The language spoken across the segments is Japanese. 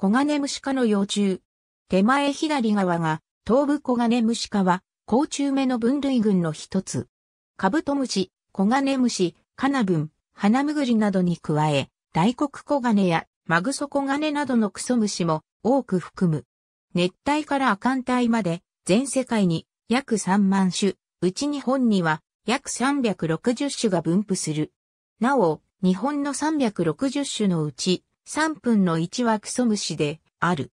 コガネムシカの幼虫。手前左側が、東部コガネムシカは、甲虫目の分類群の一つ。カブトムシ、コガネムシ、カナブン、ハナムグリなどに加え、大黒コガネやマグソコガネなどのクソムシも多く含む。熱帯から亜寒帯まで全世界に約3万種、うち日本には約360種が分布する。なお、日本の360種のうち3分の1はクソ虫である。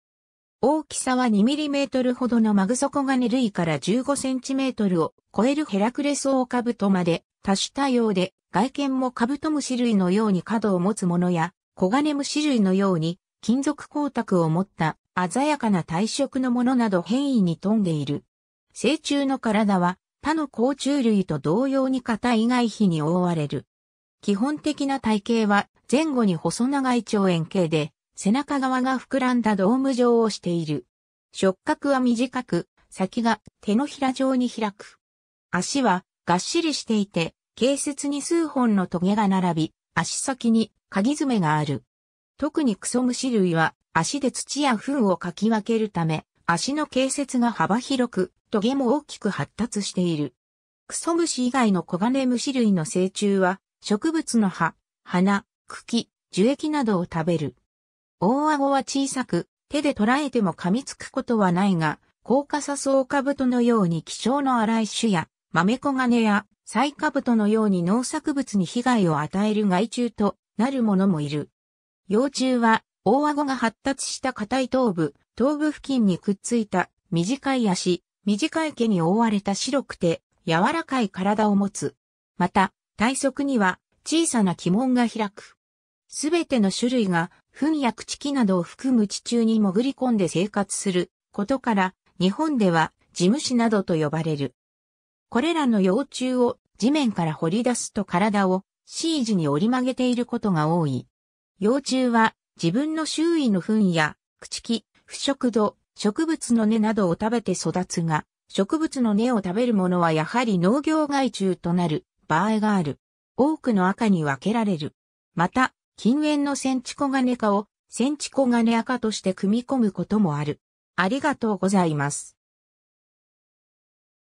大きさは 2mm ほどのマグソコガネ類から 15cm を超えるヘラクレスオオカブトまで多種多様で外見もカブトムシ類のように角を持つものやコガネムシ類のように金属光沢を持った鮮やかな体色のものなど変異に富んでいる。成虫の体は他の甲虫類と同様に硬い外皮に覆われる。基本的な体型は前後に細長い長円形で、背中側が膨らんだドーム状をしている。触角は短く、先が手のひら状に開く。足はがっしりしていて、軽節に数本の棘が並び、足先に鍵爪がある。特にクソ虫類は足で土や糞をかき分けるため、足の形節が幅広く、棘も大きく発達している。クソ虫以外のコガネ虫類の成虫は、植物の葉、花、茎、樹液などを食べる。大顎は小さく、手で捉えても噛みつくことはないが、コーカサスオカブトのように気象の荒い種や、豆小金や、サイカブトのように農作物に被害を与える害虫となるものもいる。幼虫は、大顎が発達した硬い頭部、頭部付近にくっついた短い足、短い毛に覆われた白くて柔らかい体を持つ。また、体側には小さな鬼門が開く。すべての種類が糞や朽ち木などを含む地中に潜り込んで生活することから、日本では事務士などと呼ばれる。これらの幼虫を地面から掘り出すと体を C 字に折り曲げていることが多い。幼虫は自分の周囲の糞や朽ち木、腐食土、植物の根などを食べて育つが、植物の根を食べるものはやはり農業害虫となる場合がある。多くの赤に分けられる。また、近縁のセンチコガネ科をセンチコガネ赤として組み込むこともある。ありがとうございます。